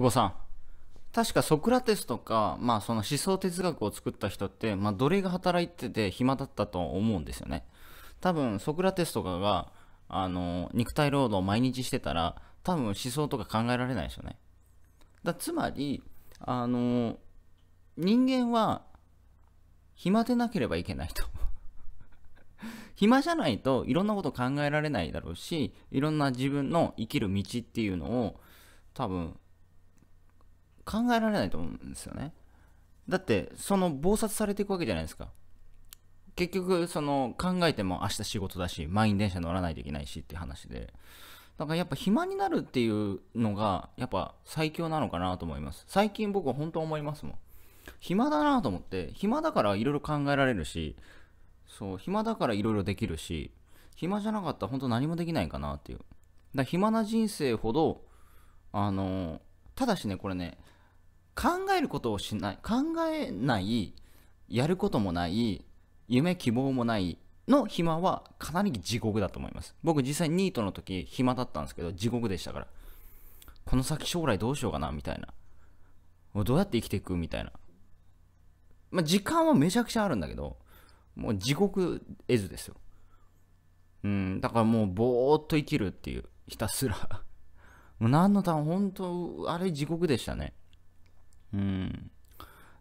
久保さん確かソクラテスとか、まあ、その思想哲学を作った人って、まあ、奴隷が働いてて暇だったと思うんですよね多分ソクラテスとかがあの肉体労働を毎日してたら多分思想とか考えられないですよねだつまりあの人間は暇でなければいけないと 暇じゃないといろんなこと考えられないだろうしいろんな自分の生きる道っていうのを多分考えられないと思うんですよねだってその忙殺されていくわけじゃないですか結局その考えても明日仕事だし満員電車乗らないといけないしって話でだからやっぱ暇になるっていうのがやっぱ最強なのかなと思います最近僕は本当思いますもん暇だなと思って暇だからいろいろ考えられるしそう暇だからいろいろできるし暇じゃなかったら本当何もできないかなっていうだ暇な人生ほどあのただしねこれね考えることをしない考えないやることもない夢希望もないの暇はかなり地獄だと思います僕実際ニートの時暇だったんですけど地獄でしたからこの先将来どうしようかなみたいなどうやって生きていくみたいなまあ時間はめちゃくちゃあるんだけどもう地獄絵図ですようんだからもうぼーっと生きるっていうひたすらもう何のターン、本当あれ地獄でしたね。うん。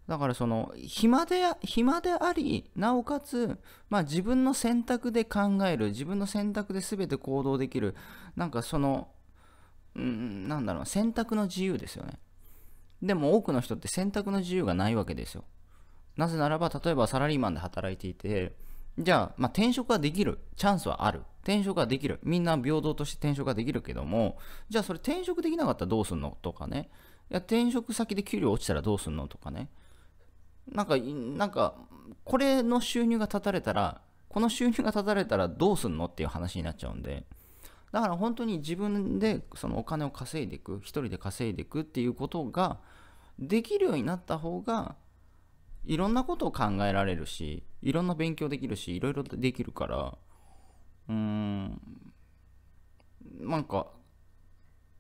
だからその、暇で、暇であり、なおかつ、まあ自分の選択で考える、自分の選択で全て行動できる、なんかその、うん、なんだろう、選択の自由ですよね。でも多くの人って選択の自由がないわけですよ。なぜならば、例えばサラリーマンで働いていて、じゃあ、まあ、転職はできる。チャンスはある。転職はできる。みんな平等として転職ができるけども、じゃあそれ転職できなかったらどうすんのとかね。いや、転職先で給料落ちたらどうすんのとかね。なんか、なんか、これの収入が断たれたら、この収入が断たれたらどうすんのっていう話になっちゃうんで。だから本当に自分でそのお金を稼いでいく、一人で稼いでいくっていうことができるようになった方が、いろんなことを考えられるしいろんな勉強できるしいろいろできるからうーんなんか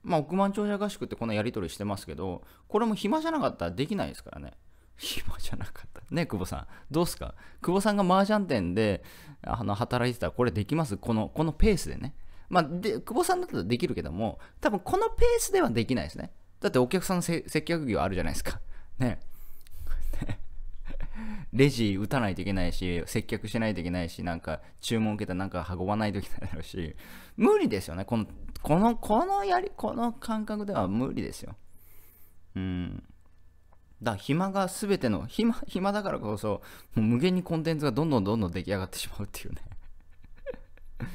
まあ億万長者合宿ってこんなやり取りしてますけどこれも暇じゃなかったらできないですからね暇じゃなかったね久保さんどうすか久保さんが麻雀店であの働いてたらこれできますこのこのペースでねまあ、で久保さんだったらできるけども多分このペースではできないですねだってお客さんの接客業あるじゃないですかねレジ打たないといけないし、接客しないといけないし、なんか注文受けたらなんか運ばないといけないだろうし、無理ですよね。この、この、このやり、この感覚では無理ですよ。うん。だから暇が全ての、暇、暇だからこそ、もう無限にコンテンツがどんどんどんどん出来上がってしまうっていうね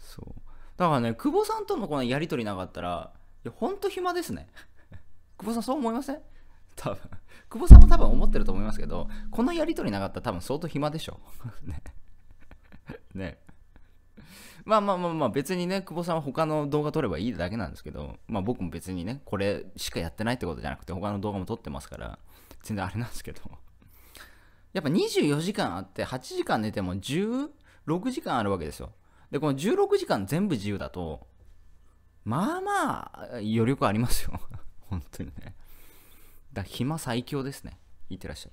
そう。だからね、久保さんとのこのやり取りなかったら、いや、ほんと暇ですね。久保さんそう思いません多分 久保さんも多分思ってると思いますけどこのやり取りなかったら多分相当暇でしょ ね ねまあまあまあまあ別にね久保さんは他の動画撮ればいいだけなんですけどまあ僕も別にねこれしかやってないってことじゃなくて他の動画も撮ってますから全然あれなんですけどやっぱ24時間あって8時間寝ても16時間あるわけですよでこの16時間全部自由だとまあまあ余力ありますよ本当にねだ暇最強ですねいってらっしゃい